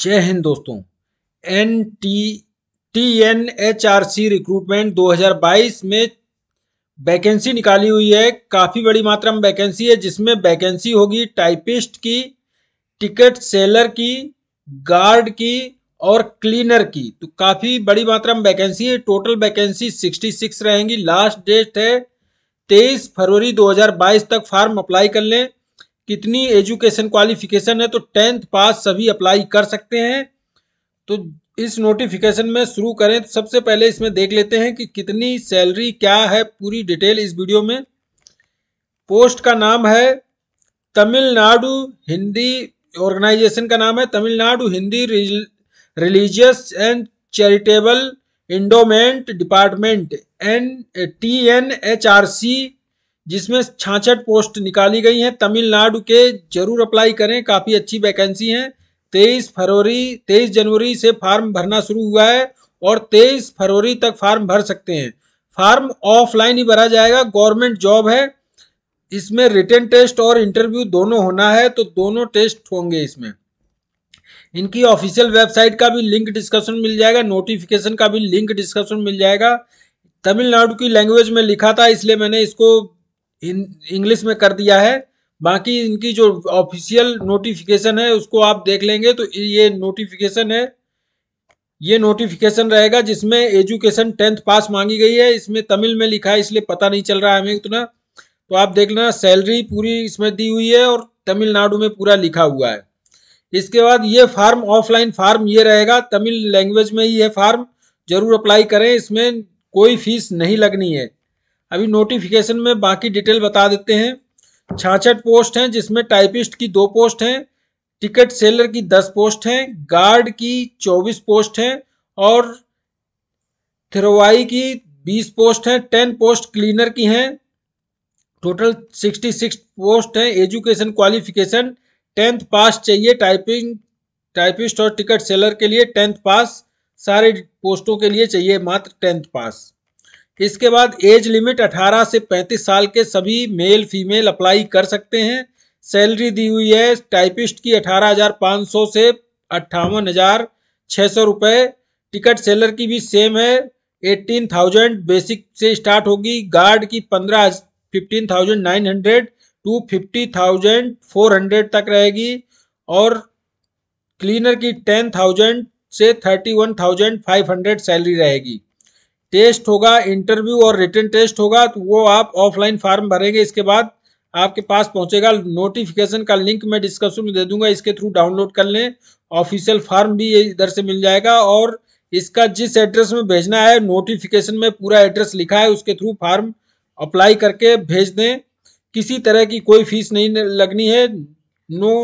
जय हिंद दोस्तों N T T N H R C recruitment 2022 में वैकेंसी निकाली हुई है काफ़ी बड़ी मात्रा में वैकेंसी है जिसमें वैकेंसी होगी टाइपिस्ट की टिकट सेलर की गार्ड की और क्लीनर की तो काफ़ी बड़ी मात्रा में वैकेंसी है टोटल वैकेंसी 66 रहेंगी लास्ट डेट है 23 फरवरी 2022 तक फार्म अप्लाई कर लें कितनी एजुकेशन क्वालिफिकेशन है तो टेंथ पास सभी अप्लाई कर सकते हैं तो इस नोटिफिकेशन में शुरू करें तो सबसे पहले इसमें देख लेते हैं कि कितनी सैलरी क्या है पूरी डिटेल इस वीडियो में पोस्ट का नाम है तमिलनाडु हिंदी ऑर्गेनाइजेशन का नाम है Tamil Nadu Hindi religious and charitable endowment department N T N H R C जिसमें छाछठ पोस्ट निकाली गई हैं तमिलनाडु के जरूर अप्लाई करें काफ़ी अच्छी वैकेंसी हैं तेईस फरवरी तेईस जनवरी से फार्म भरना शुरू हुआ है और तेईस फरवरी तक फार्म भर सकते हैं फार्म ऑफलाइन ही भरा जाएगा गवर्नमेंट जॉब है इसमें रिटर्न टेस्ट और इंटरव्यू दोनों होना है तो दोनों टेस्ट होंगे इसमें इनकी ऑफिशियल वेबसाइट का भी लिंक डिस्कशन मिल जाएगा नोटिफिकेशन का भी लिंक डिस्कशन मिल जाएगा तमिलनाडु की लैंग्वेज में लिखा था इसलिए मैंने इसको इंग्लिश में कर दिया है बाकी इनकी जो ऑफिशियल नोटिफिकेशन है उसको आप देख लेंगे तो ये नोटिफिकेशन है ये नोटिफिकेशन रहेगा जिसमें एजुकेशन टेंथ पास मांगी गई है इसमें तमिल में लिखा है इसलिए पता नहीं चल रहा है हमें उतना तो आप देख लेना सैलरी पूरी इसमें दी हुई है और तमिलनाडु में पूरा लिखा हुआ है इसके बाद ये फार्म ऑफलाइन फार्म ये रहेगा तमिल लैंग्वेज में ही है फार्म जरूर अप्लाई करें इसमें कोई फीस नहीं लगनी है अभी नोटिफिकेशन में बाकी डिटेल बता देते हैं छाछठ पोस्ट हैं जिसमें टाइपिस्ट की दो पोस्ट हैं टिकट सेलर की दस पोस्ट हैं गार्ड की चौबीस पोस्ट हैं और थिरोवाई की बीस पोस्ट हैं टेन पोस्ट क्लीनर की हैं टोटल सिक्सटी सिक्स पोस्ट हैं एजुकेशन क्वालिफिकेशन टेंथ पास चाहिए टाइपिंग टाइपिस्ट और टिकट सेलर के लिए टेंथ पास सारे पोस्टों के लिए चाहिए मात्र टेंथ पास इसके बाद एज लिमिट 18 से 35 साल के सभी मेल फीमेल अप्लाई कर सकते हैं सैलरी दी हुई है टाइपिस्ट की 18,500 से अट्ठावन हज़ार छः सौ रुपये टिकट सेलर की भी सेम है 18,000 बेसिक से स्टार्ट होगी गार्ड की 15 15,900 टू 50,400 तक रहेगी और क्लीनर की 10,000 से 31,500 सैलरी रहेगी टेस्ट होगा इंटरव्यू और रिटर्न टेस्ट होगा तो वो आप ऑफलाइन फॉर्म भरेंगे इसके बाद आपके पास पहुंचेगा नोटिफिकेशन का लिंक मैं डिस्क्रिप्शन में दे दूंगा इसके थ्रू डाउनलोड कर लें ऑफिशियल फॉर्म भी इधर से मिल जाएगा और इसका जिस एड्रेस में भेजना है नोटिफिकेशन में पूरा एड्रेस लिखा है उसके थ्रू फॉर्म अप्लाई करके भेज दें किसी तरह की कोई फीस नहीं लगनी है नो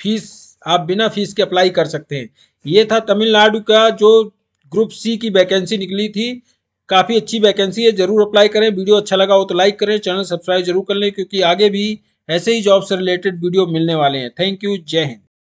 फीस आप बिना फीस के अप्लाई कर सकते हैं ये था तमिलनाडु का जो ग्रुप सी की वैकेंसी निकली थी काफ़ी अच्छी वैकेंसी है जरूर अप्लाई करें वीडियो अच्छा लगा हो तो लाइक करें चैनल सब्सक्राइब जरूर कर लें क्योंकि आगे भी ऐसे ही जॉब से रिलेटेड वीडियो मिलने वाले हैं थैंक यू जय हिंद